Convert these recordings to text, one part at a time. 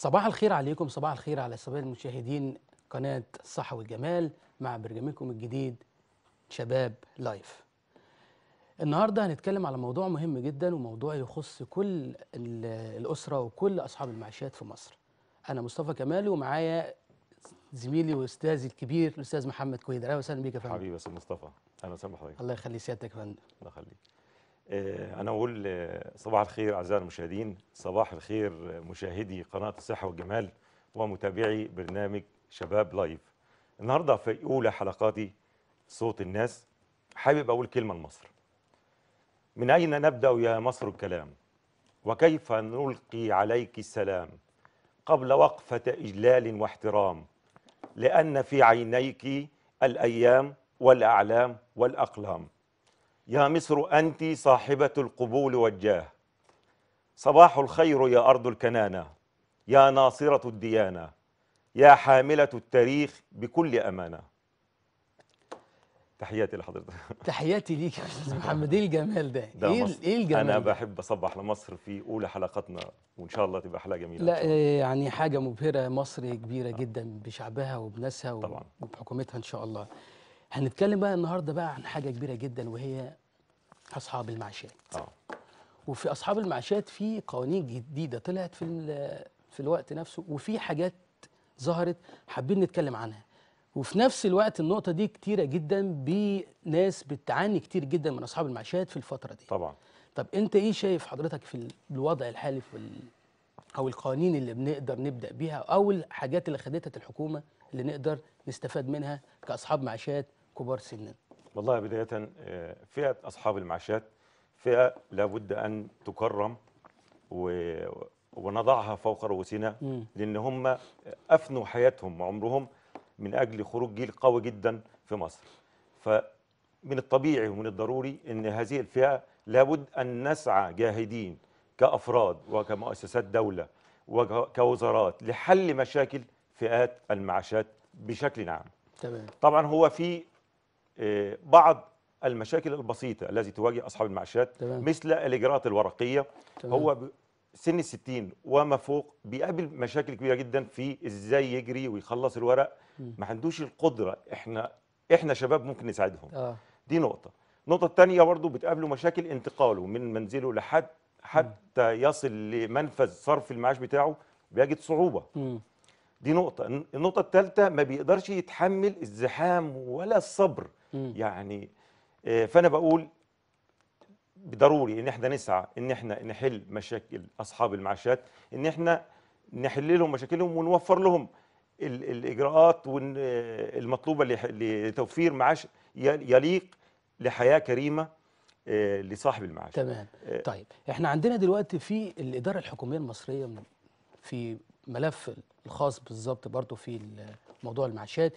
صباح الخير عليكم صباح الخير على سبيل المشاهدين قناة الصحة والجمال مع برنامجكم الجديد شباب لايف النهاردة هنتكلم على موضوع مهم جدا وموضوع يخص كل الأسرة وكل أصحاب المعيشات في مصر أنا مصطفى كمال ومعايا زميلي واستاذي الكبير الاستاذ محمد كويدر اهلا وسهلا بيك يا فندم حبيبي يا استاذ مصطفى اهلا وسهلا بحضرتك الله يخلي سيادتك يا فندم الله يخليك آه، أنا أقول آه، صباح الخير أعزائي المشاهدين صباح الخير آه، مشاهدي قناة الصحة والجمال ومتابعي برنامج شباب لايف النهاردة في أولى حلقاتي صوت الناس حابب أقول كلمة لمصر من أين نبدأ يا مصر الكلام وكيف نلقي عليك السلام قبل وقفة إجلال واحترام لأن في عينيك الأيام والأعلام والأقلام يا مصر أنت صاحبة القبول والجاه صباح الخير يا أرض الكنانة يا ناصرة الديانة يا حاملة التاريخ بكل أمانة تحياتي لحضرتك تحياتي ليك يا استاذ محمد ايه الجمال ده, ده ايه مصر. ايه الجمال انا بحب اصبح لمصر في اولى حلقاتنا وان شاء الله تبقى حلقه جميله لا إيه، يعني حاجه مبهره مصر كبيره نعم. جدا بشعبها وبناسها طبعا وبحكومتها ان شاء الله هنتكلم بقى النهارده بقى عن حاجه كبيره جدا وهي اصحاب المعاشات اه وفي اصحاب المعاشات في قوانين جديده طلعت في في الوقت نفسه وفي حاجات ظهرت حابين نتكلم عنها وفي نفس الوقت النقطة دي كتيرة جدا بناس بتعاني كتير جدا من أصحاب المعاشات في الفترة دي طبعا طب أنت إيه شايف حضرتك في الوضع الحالي في أو القوانين اللي بنقدر نبدأ بيها أو الحاجات اللي خدتها الحكومة اللي نقدر نستفاد منها كأصحاب معاشات كبار سنا والله بداية آه، فئة أصحاب المعاشات فئة لابد أن تكرم و... ونضعها فوق رؤوسنا لأن هم أفنوا حياتهم وعمرهم من أجل خروج جيل قوي جدا في مصر فمن الطبيعي ومن الضروري أن هذه الفئة لابد أن نسعى جاهدين كأفراد وكمؤسسات دولة وكوزارات لحل مشاكل فئات المعاشات بشكل عام تمام. طبعا هو في آه، بعض المشاكل البسيطة التي تواجه أصحاب المعاشات تمام. مثل الإجراءات الورقية تمام. هو سن الستين وما فوق بيقابل مشاكل كبيرة جدا في إزاي يجري ويخلص الورق ما عندوش القدرة إحنا إحنا شباب ممكن نساعدهم آه. دي نقطة النقطة الثانية برضه بتقابله مشاكل انتقاله من منزله لحد حتى يصل لمنفذ صرف المعاش بتاعه بيجد صعوبة م. دي نقطة النقطة الثالثة ما بيقدرش يتحمل الزحام ولا الصبر م. يعني آه، فأنا بقول ضروري ان احنا نسعى ان احنا نحل مشاكل اصحاب المعاشات ان احنا نحل لهم مشاكلهم ونوفر لهم الاجراءات آه، المطلوبه لتوفير معاش يليق لحياه كريمه آه، لصاحب المعاش تمام طيب احنا عندنا دلوقتي في الاداره الحكوميه المصريه في الملف الخاص بالظبط برضه في موضوع المعاشات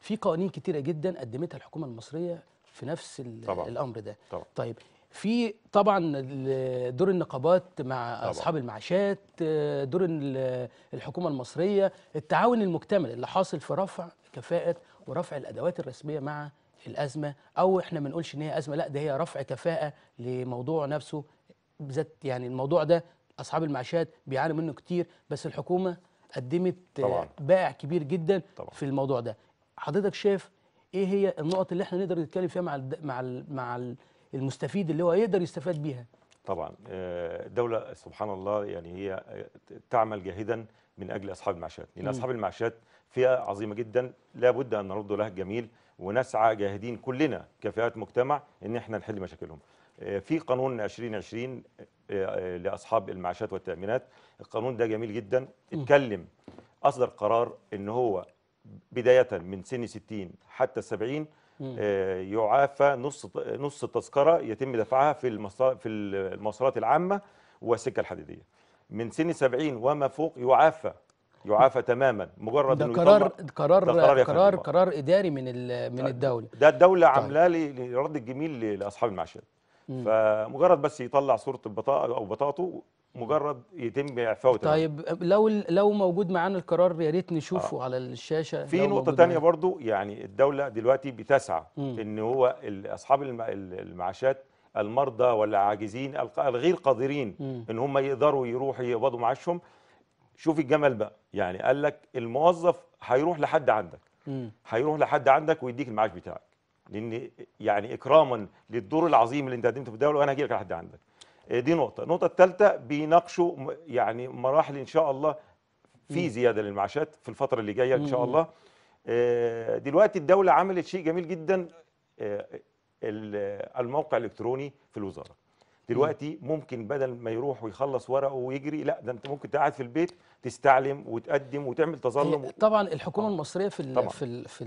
في قوانين كتيره جدا قدمتها الحكومه المصريه في نفس طبعًا. الامر ده طبعًا. طيب في طبعا دور النقابات مع طبعا. اصحاب المعاشات دور الحكومه المصريه التعاون المكتمل اللي حاصل في رفع كفاءه ورفع الادوات الرسميه مع الازمه او احنا ما نقولش ان هي ازمه لا ده هي رفع كفاءه لموضوع نفسه بالذات يعني الموضوع ده اصحاب المعاشات بيعانوا منه كتير بس الحكومه قدمت آه، طبعا. بائع كبير جدا طبعا. في الموضوع ده حضرتك شايف ايه هي النقط اللي احنا نقدر نتكلم فيها مع الـ مع الـ مع المستفيد اللي هو يقدر يستفاد بيها طبعا آه، الدوله سبحان الله يعني هي آه، تعمل جاهدا من اجل اصحاب المعاشات لان اصحاب المعاشات فئه عظيمه جدا لابد ان نرد لها الجميل ونسعى جاهدين كلنا كفئات مجتمع ان احنا نحل مشاكلهم في قانون 2020 آه، آه، لاصحاب المعاشات والتامينات القانون ده جميل جدا اتكلم اصدر قرار ان هو بدايه من سن 60 حتى 70 آه، يعافى نص نص التذكره يتم دفعها في في المواصلات العامه والسكه الحديديه من سن 70 وما فوق يعافى يعافى تماما مجرد ده انه قرار قرار ده قرار قرار, قرار اداري من من الدوله ده الدوله طيب. عاملاه طيب. لرد الجميل لاصحاب المعاشات فمجرد بس يطلع صوره البطاقه او بطاقته مجرد يتم اعفائه طيب لو لو موجود معانا القرار يا ريت نشوفه آه. على الشاشه في نقطه ثانيه برضو يعني الدوله دلوقتي بتسعى مم. ان هو اصحاب المعاشات المرضى والعاجزين الغير قادرين ان هم يقدروا يروحوا يقبضوا معاشهم شوف الجمل بقى يعني قال لك الموظف هيروح لحد عندك هيروح لحد عندك ويديك المعاش بتاعك لان يعني اكراما للدور العظيم اللي انت قدمته في الدوله وانا هجي لك لحد عندك آه، دي نقطه النقطه الثالثه بيناقشوا يعني مراحل ان شاء الله في زياده للمعاشات في الفتره اللي جايه ان شاء الله آه، دلوقتي الدوله عملت شيء جميل جدا آه، الموقع الالكتروني في الوزاره دلوقتي ممكن بدل ما يروح ويخلص ورقه ويجري لا ده انت ممكن تقعد في البيت تستعلم وتقدم وتعمل تظلم طبعا الحكومه آه. المصريه في طبعاً. في في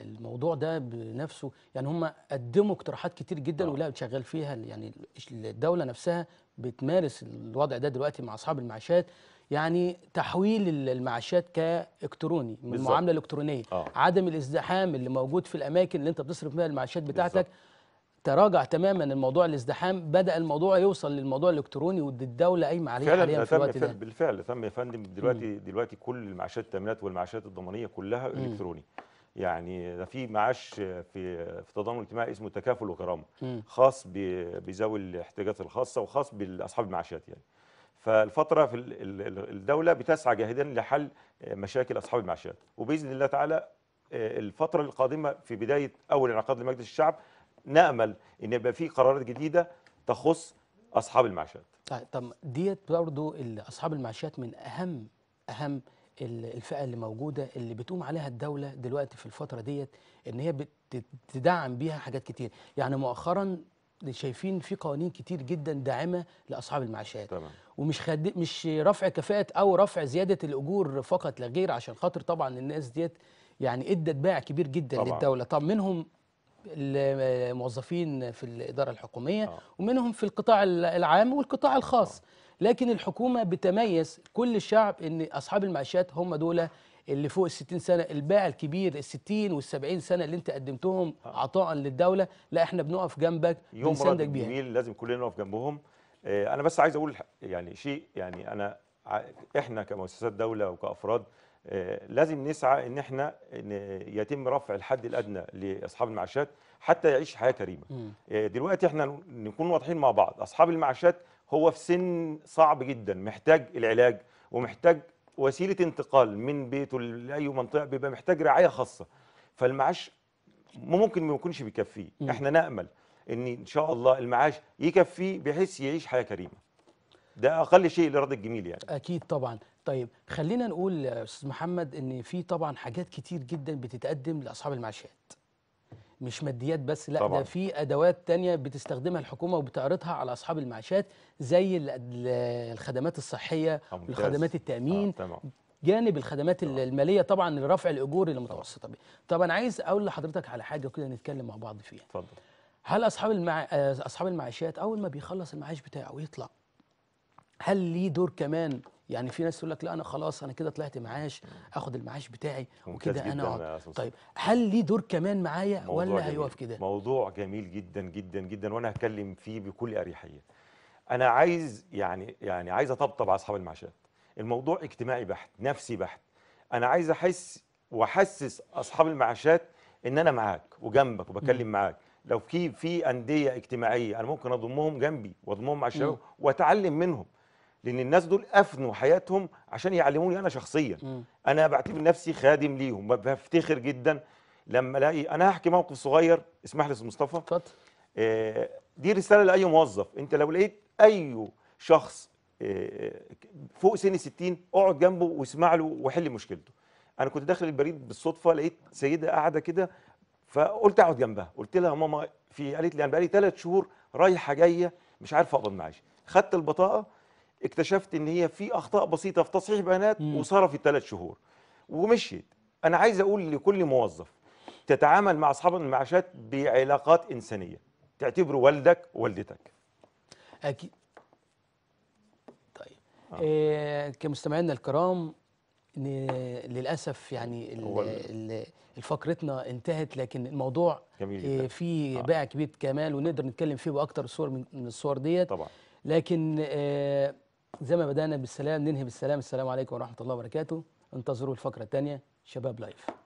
الموضوع ده بنفسه يعني هم قدموا اقتراحات كتير جدا آه. ولقوا شغال فيها يعني الدوله نفسها بتمارس الوضع ده دلوقتي مع اصحاب المعاشات يعني تحويل المعاشات كالكتروني من المعامله الالكترونيه الكترونيه آه. عدم الازدحام اللي موجود في الاماكن اللي انت بتصرف فيها المعاشات بتاعتك بالزبط. تراجع تماما الموضوع الازدحام بدا الموضوع يوصل للموضوع الالكتروني والدوله قايمه عليه حاليا في الوقت ده بالفعل تم يا فندم دلوقتي مم. دلوقتي كل المعاشات التامينات والمعاشات الضمانيه كلها مم. الكتروني يعني ده في معاش في في التضامن الاجتماعي اسمه تكافل وكرامه خاص بذوي الاحتياجات الخاصه وخاص باصحاب المعاشات يعني فالفتره في الدوله بتسعى جاهدا لحل مشاكل اصحاب المعاشات وباذن الله تعالى آه، الفتره القادمه في بدايه اول انعقاد لمجلس الشعب نامل ان يبقى في قرارات جديده تخص اصحاب المعاشات طيب طب ديت برضو اصحاب المعاشات من اهم اهم الفئه اللي موجوده اللي بتقوم عليها الدوله دلوقتي في الفتره ديت ان هي بتدعم بيها حاجات كتير يعني مؤخرا شايفين في قوانين كتير جدا داعمه لاصحاب المعاشات تمام. ومش خد... مش رفع كفاءه او رفع زياده الاجور فقط لا غير عشان خاطر طبعا الناس ديت يعني ادت باع كبير جدا طبعا. للدوله طب منهم الموظفين في الإدارة الحكومية آه. ومنهم في القطاع العام والقطاع الخاص آه. لكن الحكومة بتميز كل الشعب أن أصحاب المعاشات هم دول اللي فوق ال 60 سنه الباع الكبير ال 60 وال 70 سنه اللي انت قدمتهم آه. عطاء للدوله لا احنا بنقف جنبك يوم رد جميل لازم كلنا نقف جنبهم آه، انا بس عايز اقول يعني شيء يعني انا احنا كمؤسسات دوله وكافراد آه، لازم نسعى ان احنا يتم رفع الحد الادنى لاصحاب المعاشات حتى يعيش حياه كريمه آه، دلوقتي احنا نكون واضحين مع بعض اصحاب المعاشات هو في سن صعب جدا محتاج العلاج ومحتاج وسيله انتقال من بيته لاي منطقه بيبقى محتاج رعايه خاصه فالمعاش ممكن ما يكونش بيكفيه احنا نامل ان ان شاء الله المعاش يكفيه بحيث يعيش حياه كريمه ده اقل شيء لرد الجميل يعني اكيد طبعا طيب خلينا نقول يا استاذ محمد ان في طبعا حاجات كتير جدا بتتقدم لاصحاب المعاشات مش ماديات بس لا ده في ادوات تانية بتستخدمها الحكومه وبتعرضها على اصحاب المعاشات زي الخدمات الصحيه والخدمات التامين آه، جانب الخدمات طبعا. الماليه طبعا لرفع الاجور المتوسطه طبعا. طب انا عايز اقول لحضرتك على حاجه كده نتكلم مع بعض فيها اتفضل هل اصحاب المع... آه، اصحاب المعاشات اول ما بيخلص المعاش بتاعه ويطلع هل ليه دور كمان يعني في ناس تقول لك لا انا خلاص انا كده طلعت معاش اخد المعاش بتاعي وكده انا طيب هل ليه دور كمان معايا ولا هيقف كده موضوع جميل جدا جدا جدا وانا هتكلم فيه بكل اريحيه انا عايز يعني يعني عايز اطبطب على اصحاب المعاشات الموضوع اجتماعي بحت نفسي بحت انا عايز احس واحسس اصحاب المعاشات ان انا معاك وجنبك وبكلم م. معاك لو في في انديه اجتماعيه انا ممكن اضمهم جنبي واضمهم مع الشباب واتعلم منهم لان الناس دول افنوا حياتهم عشان يعلموني انا شخصيا مم. انا بعتبر نفسي خادم ليهم بفتخر جدا لما الاقي انا هحكي موقف صغير اسمح لي استاذ مصطفى اتفضل آه دي رساله لاي موظف انت لو لقيت اي شخص آه فوق سن 60 اقعد جنبه واسمع له وحل مشكلته انا كنت داخل البريد بالصدفه لقيت سيده قاعده كده فقلت اقعد جنبها قلت لها ماما في قالت لي انا بقالي ثلاث شهور رايحه جايه مش عارفه اقبض معاش خدت البطاقه اكتشفت ان هي في اخطاء بسيطه في تصحيح بيانات وصرفت ثلاث شهور ومشيت انا عايز اقول لكل موظف تتعامل مع اصحاب المعاشات بعلاقات انسانيه تعتبره والدك ووالدتك اكيد طيب آه. إيه كمستمعينا الكرام للاسف يعني فقرتنا انتهت لكن الموضوع جميل آه، فيه آه. باع كبير كمال ونقدر نتكلم فيه باكثر صور من الصور ديت طبعا لكن آه، زي ما بدأنا بالسلام ننهي بالسلام السلام عليكم ورحمة الله وبركاته انتظروا الفقرة الثانية شباب لايف